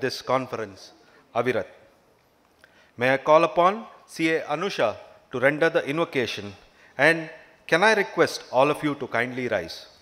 this conference, Avirat. May I call upon CA Anusha to render the invocation and can I request all of you to kindly rise.